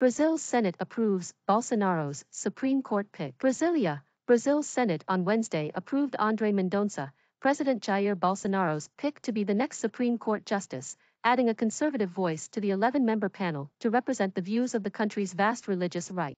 Brazil's Senate approves Bolsonaro's Supreme Court pick. Brasilia, Brazil's Senate on Wednesday approved André Mendonça, President Jair Bolsonaro's pick to be the next Supreme Court justice, adding a conservative voice to the 11 member panel to represent the views of the country's vast religious right.